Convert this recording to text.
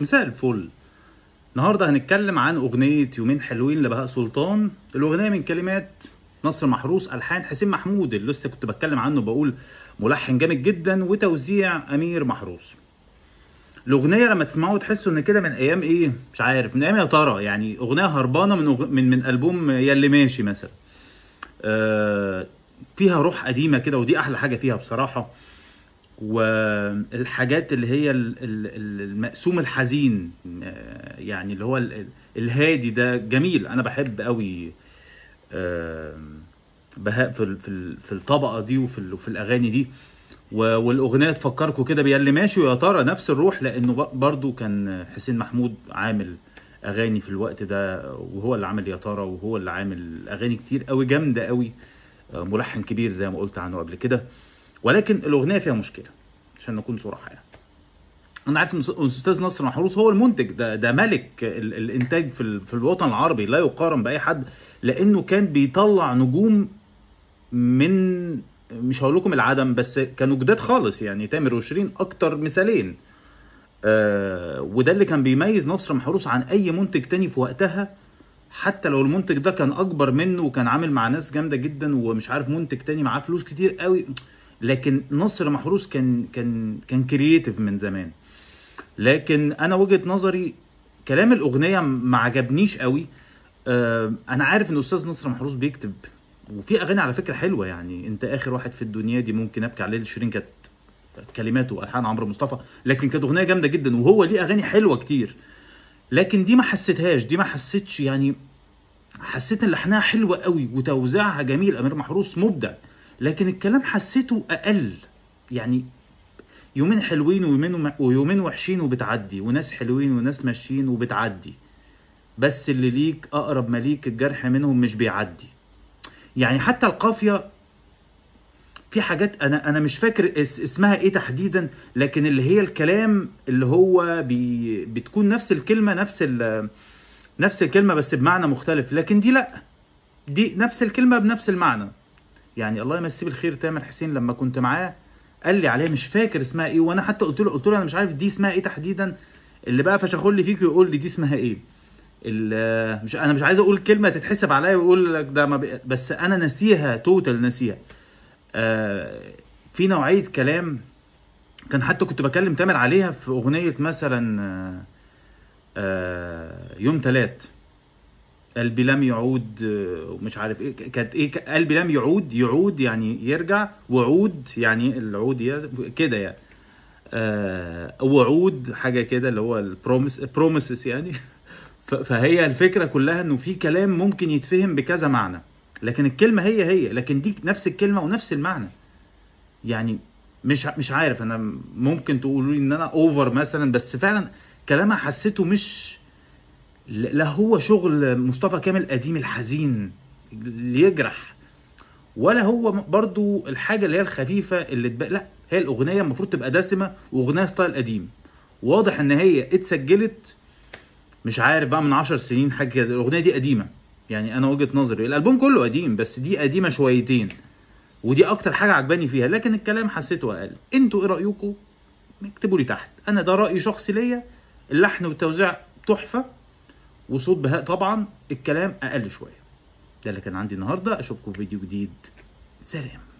مساء الفل النهارده هنتكلم عن اغنيه يومين حلوين لبهاء سلطان الاغنيه من كلمات نصر محروس الحان حسين محمود اللي لسه كنت بتكلم عنه بقول ملحن جامد جدا وتوزيع امير محروس الاغنيه لما تسمعوا تحسوا ان كده من ايام ايه مش عارف من ايام يا ترى يعني اغنيه هربانه من أغ... من من البوم يا اللي ماشي مثلا آه فيها روح قديمه كده ودي احلى حاجه فيها بصراحه والحاجات اللي هي المقسوم الحزين آه، يعني اللي هو الهادي ده جميل انا بحب قوي آه، بهاء في في الطبقه دي وفي الاغاني دي والاغنيه تفكركوا كده بيا اللي ماشي ويا ترى نفس الروح لانه برضو كان حسين محمود عامل اغاني في الوقت ده وهو اللي عامل يا ترى وهو اللي عامل اغاني كتير قوي جامده قوي آه، ملحن كبير زي ما قلت عنه قبل كده ولكن الاغنيه فيها مشكله عشان نكون صراحه يعني انا عارف ان الاستاذ نصر محروس هو المنتج ده ده ملك ال الانتاج في, في الوطن العربي لا يقارن باي حد لانه كان بيطلع نجوم من مش هقول لكم العدم بس كانوا جداد خالص يعني تامر وشيرين اكتر مثالين آه وده اللي كان بيميز نصر محروس عن اي منتج تاني في وقتها حتى لو المنتج ده كان اكبر منه وكان عامل مع ناس جامده جدا ومش عارف منتج تاني معاه فلوس كتير قوي لكن نصر محروس كان كان كان كرييتيف من زمان لكن انا وجهه نظري كلام الاغنيه ما عجبنيش قوي آه، انا عارف ان استاذ نصر محروس بيكتب وفي اغاني على فكره حلوه يعني انت اخر واحد في الدنيا دي ممكن ابكي على ليل شيرين كانت كلماته والحان عمرو مصطفى لكن كانت اغنيه جامده جدا وهو ليه اغاني حلوه كتير لكن دي ما حسيتهاش دي ما حسيتش يعني حسيت ان لحنها حلوه قوي وتوزيعها جميل امير محروس مبدع لكن الكلام حسيته اقل يعني يومين حلوين ويومين ويومين وحشين وبتعدي وناس حلوين وناس ماشيين وبتعدي بس اللي ليك اقرب ما ليك الجرح منهم مش بيعدي يعني حتى القافيه في حاجات انا انا مش فاكر اسمها ايه تحديدا لكن اللي هي الكلام اللي هو بي بتكون نفس الكلمه نفس نفس الكلمه بس بمعنى مختلف لكن دي لا دي نفس الكلمه بنفس المعنى يعني الله يمسيه بالخير تامر حسين لما كنت معاه قال لي عليها مش فاكر اسمها ايه وانا حتى قلت له قلت له انا مش عارف دي اسمها ايه تحديدا اللي بقى فشخولي فيك ويقول لي دي اسمها ايه مش انا مش عايز اقول كلمه تتحسب عليا ويقول لك ده ما بي... بس انا ناسيها توتال ناسيها آه في نوعيه كلام كان حتى كنت بكلم تامر عليها في اغنيه مثلا آه آه يوم ثلاث قلبي لم يعود ومش آه، عارف ايه كانت ايه قلبي لم يعود يعود يعني يرجع وعود يعني العود كده يعني آه وعود حاجه كده اللي هو البروميس بروميسز يعني فهي الفكره كلها انه في كلام ممكن يتفهم بكذا معنى لكن الكلمه هي هي لكن دي نفس الكلمه ونفس المعنى يعني مش مش عارف انا ممكن تقولوا لي ان انا اوفر مثلا بس فعلا كلامها حسيته مش لا هو شغل مصطفى كامل قديم الحزين اللي يجرح ولا هو برضو الحاجه اللي هي الخفيفه اللي تبقى لا هي الاغنيه المفروض تبقى دسمه واغنيه ستايل قديم واضح ان هي اتسجلت مش عارف بقى من 10 سنين حاجه كده الاغنيه دي قديمه يعني انا وجهه نظري الالبوم كله قديم بس دي قديمه شويتين ودي اكتر حاجه عجباني فيها لكن الكلام حسيته اقل انتوا ايه رايكم اكتبوا لي تحت انا ده راي شخصي ليا اللحن والتوزيع تحفه وصوت بهاء طبعا الكلام اقل شويه ده اللي كان عندي النهارده اشوفكم في فيديو جديد سلام